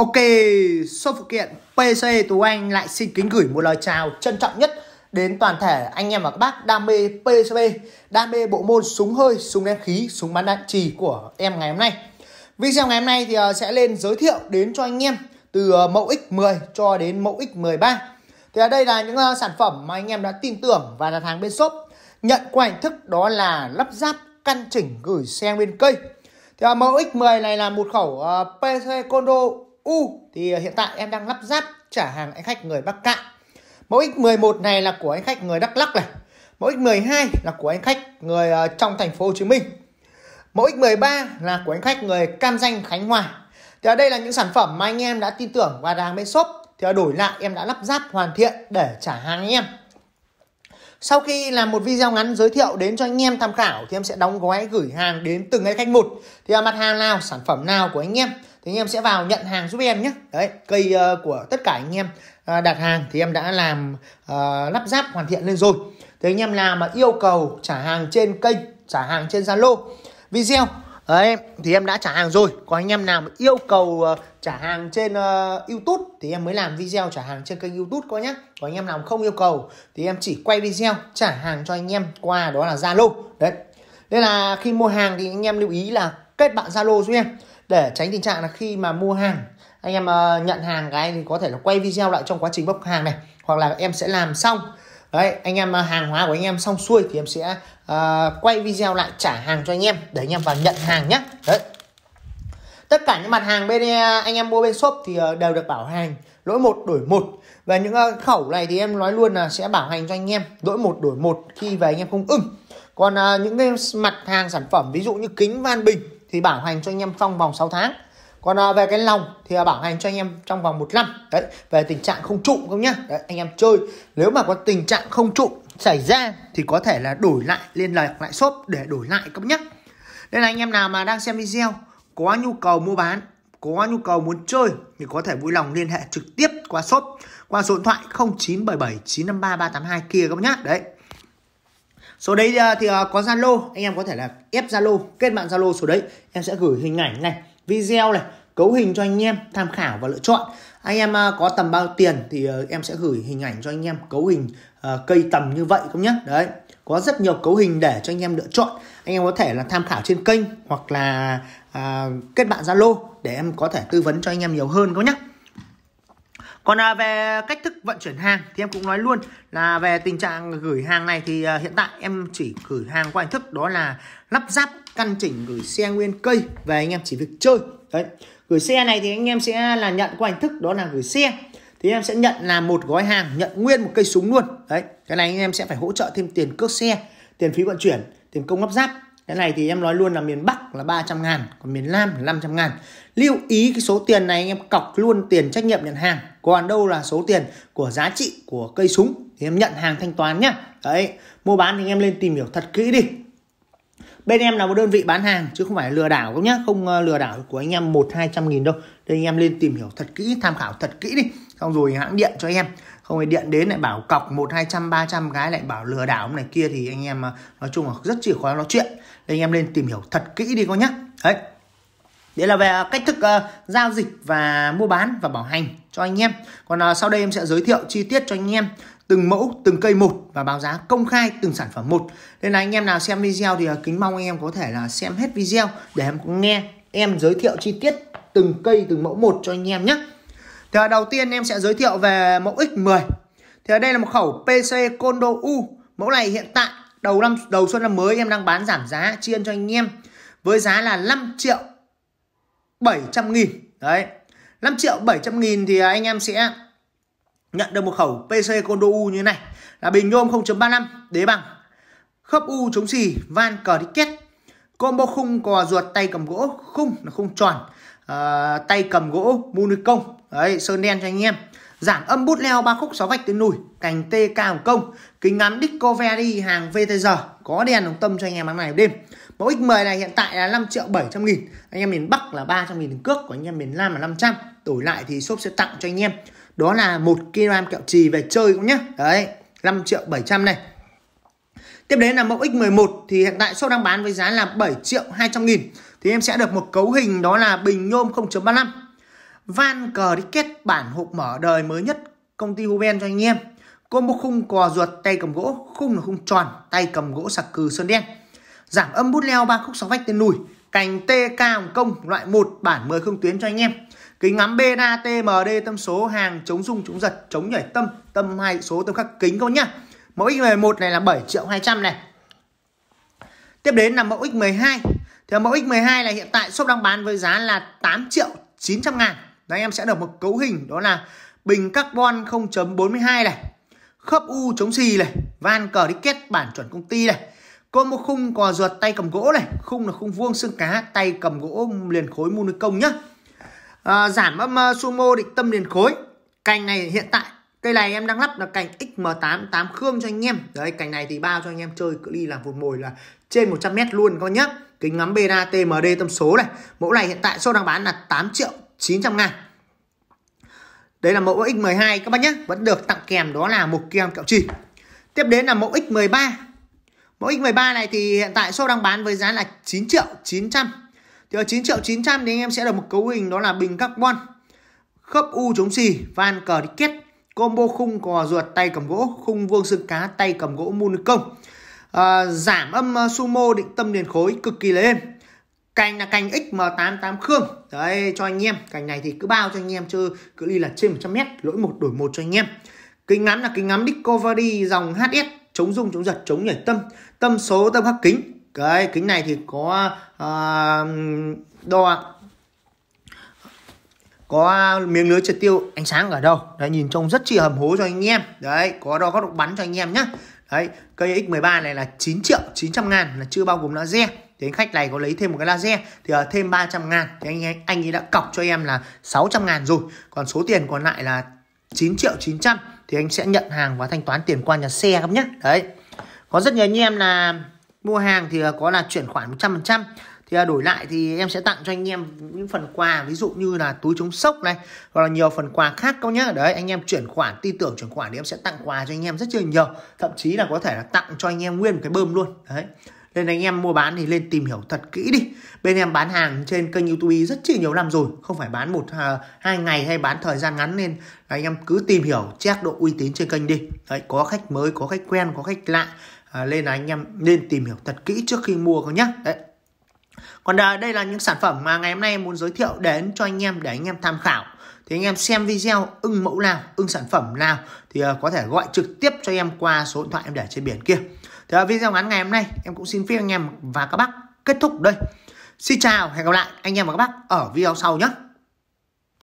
Ok, sau phụ kiện PC Tú Anh lại xin kính gửi một lời chào trân trọng nhất đến toàn thể anh em và các bác đam mê PCB, đam mê bộ môn súng hơi, súng nén khí, súng bắn đạn trì của em ngày hôm nay. Video ngày hôm nay thì ờ, sẽ lên giới thiệu đến cho anh em từ ờ, mẫu X10 cho đến mẫu X13. Thì ở đây là những ờ, sản phẩm mà anh em đã tin tưởng và đặt hàng bên shop. Nhận qua hình thức đó là lắp ráp căn chỉnh gửi xe bên cây. Thì mẫu X10 này là một khẩu PC Condo U thì à, hiện tại em đang lắp ráp trả hàng anh khách người Bắc Cạn. Mẫu X11 này là của anh khách người Đắk Lắk này. Mẫu X12 là của anh khách người à, trong thành phố Hồ Chí Minh. Mẫu X13 là của anh khách người Cam Danh Khánh Hòa. Thì ở đây là những sản phẩm mà anh em đã tin tưởng và đang bên shop thì đổi lại em đã lắp ráp hoàn thiện để trả hàng anh em. Sau khi làm một video ngắn giới thiệu đến cho anh em tham khảo thì em sẽ đóng gói gửi hàng đến từng anh khách một. Thì mặt hàng nào, sản phẩm nào của anh em thì anh em sẽ vào nhận hàng giúp em nhé đấy cây uh, của tất cả anh em uh, đặt hàng thì em đã làm uh, lắp ráp hoàn thiện lên rồi thì anh em nào mà yêu cầu trả hàng trên kênh trả hàng trên zalo video đấy thì em đã trả hàng rồi còn anh em nào mà yêu cầu uh, trả hàng trên uh, youtube thì em mới làm video trả hàng trên kênh youtube coi nhé còn anh em nào không yêu cầu thì em chỉ quay video trả hàng cho anh em qua đó là zalo đấy nên là khi mua hàng thì anh em lưu ý là kết bạn zalo giúp em để tránh tình trạng là khi mà mua hàng anh em ờ, nhận hàng cái thì có thể là quay video lại trong quá trình bốc hàng này hoặc là em sẽ làm xong đấy anh em ờ, hàng hóa của anh em xong xuôi thì em sẽ uh, quay video lại trả hàng cho anh em để anh em vào nhận hàng nhé đấy tất cả những mặt hàng bên anh em mua bên shop thì đều được bảo hành lỗi một đổi một và những khẩu này thì em nói luôn là sẽ bảo hành cho anh em lỗi một đổi một khi về anh em không ưng còn những cái mặt hàng sản phẩm ví dụ như kính van bình thì bảo hành cho anh em trong vòng 6 tháng còn à, về cái lòng thì à, bảo hành cho anh em trong vòng một năm đấy về tình trạng không trụ không nhá đấy, anh em chơi nếu mà có tình trạng không trụ xảy ra thì có thể là đổi lại liên lạc lại shop để đổi lại cấp nhất. nên là anh em nào mà đang xem video có nhu cầu mua bán có nhu cầu muốn chơi thì có thể vui lòng liên hệ trực tiếp qua shop qua số điện thoại 0977 953 382 kia các bác nhá đấy Số đấy à, thì à, có Zalo, anh em có thể là ép Zalo, kết bạn Zalo số đấy. Em sẽ gửi hình ảnh này, video này, cấu hình cho anh em tham khảo và lựa chọn. Anh em à, có tầm bao tiền thì em sẽ gửi hình ảnh cho anh em cấu hình cây tầm như vậy không nhé. Đấy, có rất nhiều cấu hình để cho anh em lựa chọn. Anh em có thể là tham khảo trên kênh hoặc là kết bạn Zalo để em có thể tư vấn cho anh em nhiều hơn các nhé còn à, về cách thức vận chuyển hàng thì em cũng nói luôn là về tình trạng gửi hàng này thì à, hiện tại em chỉ gửi hàng qua hình thức đó là lắp ráp căn chỉnh gửi xe nguyên cây về anh em chỉ việc chơi đấy gửi xe này thì anh em sẽ là nhận qua hình thức đó là gửi xe thì em sẽ nhận là một gói hàng nhận nguyên một cây súng luôn đấy cái này anh em sẽ phải hỗ trợ thêm tiền cước xe tiền phí vận chuyển tiền công lắp ráp cái này thì em nói luôn là miền Bắc là 300 ngàn còn miền Nam là 500 ngàn lưu ý cái số tiền này anh em cọc luôn tiền trách nhiệm nhận hàng còn đâu là số tiền của giá trị của cây súng thì em nhận hàng thanh toán nhá đấy mua bán thì anh em lên tìm hiểu thật kỹ đi bên em là một đơn vị bán hàng chứ không phải lừa đảo không nhá không ờ, lừa đảo của anh em một hai trăm nghìn đâu đây anh em lên tìm hiểu thật kỹ tham khảo thật kỹ đi xong rồi hãng điện cho em không phải điện đến lại bảo cọc một hai trăm ba trăm cái lại bảo lừa đảo này kia thì anh em ờ, nói chung là rất chịu khó nói chuyện anh em nên tìm hiểu thật kỹ đi con nhé đấy đấy là về à, cách thức uh, giao dịch và mua bán và bảo hành cho anh em còn uh, sau đây em sẽ giới thiệu chi tiết cho anh em từng mẫu từng cây một và báo giá công khai từng sản phẩm một nên là anh em nào xem video thì uh, kính mong anh em có thể là xem hết video để em nghe em giới thiệu chi tiết từng cây từng mẫu một cho anh em nhé thì đầu tiên em sẽ giới thiệu về mẫu X10 thì đây là một khẩu PC Condo U mẫu này hiện tại đầu năm đầu xuân năm mới em đang bán giảm giá chiên cho anh em với giá là 5 triệu 700 nghìn đấy 5 triệu 700 nghìn thì anh em sẽ nhận được một khẩu PC Condo U như này là bình nhôm 0.35 đế bằng khớp U chống xì van cờ đi kết combo khung cò ruột tay cầm gỗ khung là khung tròn à, tay cầm gỗ công đấy sơn đen cho anh em Giảm âm bút leo ba khúc sáu vạch tuyến nùi, cành tê cao công, kính ngắm Discovery hàng vtr có đèn đồng tâm cho anh em hàng này đêm. Mẫu X10 này hiện tại là 5 triệu 700 nghìn, anh em miền Bắc là 300 nghìn cước, của anh em miền Nam là 500. Đổi lại thì shop sẽ tặng cho anh em. Đó là một kg kẹo trì về chơi cũng nhá. Đấy, 5 triệu 700 này. Tiếp đến là mẫu X11 thì hiện tại shop đang bán với giá là 7 triệu 200 nghìn. Thì em sẽ được một cấu hình đó là bình nhôm 0.35 van cờ đi kết bản hộp mở đời mới nhất công ty Huben cho anh em. Combo khung cò ruột tay cầm gỗ, khung là khung tròn, tay cầm gỗ sạc cừ sơn đen. Giảm âm bút leo ba khúc sáu vách tên nùi, cành TK Hồng Kông loại 1 bản 10 không tuyến cho anh em. Kính ngắm BNA TMD tâm số hàng chống rung chống giật, chống nhảy tâm, tâm hai số tâm khắc kính các nhá. Mẫu X11 này là 7 triệu 200 này. Tiếp đến là mẫu X12. Thì mẫu X12 là hiện tại shop đang bán với giá là 8 triệu 900 ngàn là anh em sẽ được một cấu hình đó là bình carbon 0.42 này khớp u chống xì này van cờ đi kết bản chuẩn công ty này có một khung cò ruột tay cầm gỗ này khung là khung vuông xương cá tay cầm gỗ liền khối môn công nhá à, giảm âm ờ, sumo định tâm liền khối cành này hiện tại cây này em đang lắp là cành XM88 Khương cho anh em đấy cành này thì bao cho anh em chơi cự ly làm một mồi là trên 100 mét luôn các nhá kính ngắm BNA TMD tâm số này mẫu này hiện tại số đang bán là 8 triệu 900 ngàn Đây là mẫu X12 các bác nhé Vẫn được tặng kèm đó là một kèm kẹo trì Tiếp đến là mẫu X13 Mẫu X13 này thì hiện tại shop đang bán với giá là 9 triệu 900 Thì ở 9 triệu 900 thì anh em sẽ được một cấu hình đó là bình carbon Khớp U chống xì, van cờ đi kết Combo khung cò ruột tay cầm gỗ, khung vuông xương cá tay cầm gỗ mun công à, Giảm âm ờ, sumo định tâm liền khối cực kỳ là êm cành là cành XM88 Khương đấy cho anh em cành này thì cứ bao cho anh em chơi cứ ly là trên 100m lỗi một đổi một cho anh em kính ngắm là kính ngắm Discovery dòng HS chống rung chống giật chống nhảy tâm tâm số tâm khắc kính cái kính này thì có uh, đo có miếng lưới triệt tiêu ánh sáng ở đâu đấy nhìn trông rất chi hầm hố cho anh em đấy có đo góc độ bắn cho anh em nhé đấy cây x 13 này là 9 triệu 900 ngàn là chưa bao gồm nó re thì anh khách này có lấy thêm một cái laser thì uh, thêm 300 ngàn thì anh, anh anh ấy đã cọc cho em là 600 ngàn rồi còn số tiền còn lại là 9 triệu 900 thì anh sẽ nhận hàng và thanh toán tiền qua nhà xe các nhé đấy có rất nhiều anh em là mua hàng thì ờ, có là chuyển khoản 100% thì ờ, đổi lại thì em sẽ tặng cho anh em những phần quà ví dụ như là túi chống sốc này hoặc là nhiều phần quà khác các nhá đấy anh em chuyển khoản tin tưởng chuyển khoản thì em sẽ tặng quà cho anh em rất là nhiều thậm chí là có thể là tặng cho anh em nguyên một cái bơm luôn đấy nên anh em mua bán thì lên tìm hiểu thật kỹ đi bên em bán hàng trên kênh youtube rất chi nhiều năm rồi không phải bán một à, hai ngày hay bán thời gian ngắn nên anh em cứ tìm hiểu check độ uy tín trên kênh đi đấy có khách mới có khách quen có khách lạ à, nên là anh em nên tìm hiểu thật kỹ trước khi mua các nhá đấy còn à, đây là những sản phẩm mà ngày hôm nay em muốn giới thiệu đến cho anh em để anh em tham khảo thì anh em xem video ưng mẫu nào ưng sản phẩm nào thì à, có thể gọi trực tiếp cho em qua số điện thoại em để trên biển kia thì ở video ngắn ngày hôm nay em cũng xin phép anh em và các bác kết thúc đây. Xin chào, hẹn gặp lại anh em và các bác ở video sau nhé.